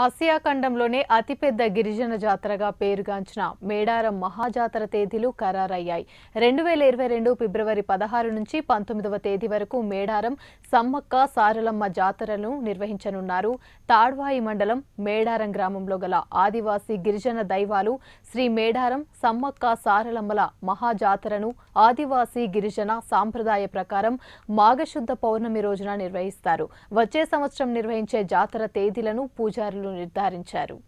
Asia ఖండంలోనే అతిపెద్ద గిరిజన జాతరగా పేరుగాంచిన మేడారం మహాజాతర తేదీలు ఖరారయ్యాయి రెండు వేల ఇరవై రెండు ఫిబ్రవరి పదహారు నుంచి పంతొమ్మిదవ తేదీ వరకు మేడారం సమ్మక్క సారలమ్మ జాతరను నిర్వహించనున్నారు తాడ్వాయి మండలం మేడారం గ్రామంలో గల ఆదివాసీ గిరిజన దైవాలు శ్రీ మేడారం సమ్మక్క సారలమ్మల మహాజాతరను ఆదివాసీ గిరిజన సాంప్రదాయ ప్రకారం మాఘశుద్ధ పౌర్ణమి రోజున నిర్వహిస్తారు వచ్చే సంవత్సరం నిర్వహించే జాతర తేదీలను పూజారులు నిర్ధారించారు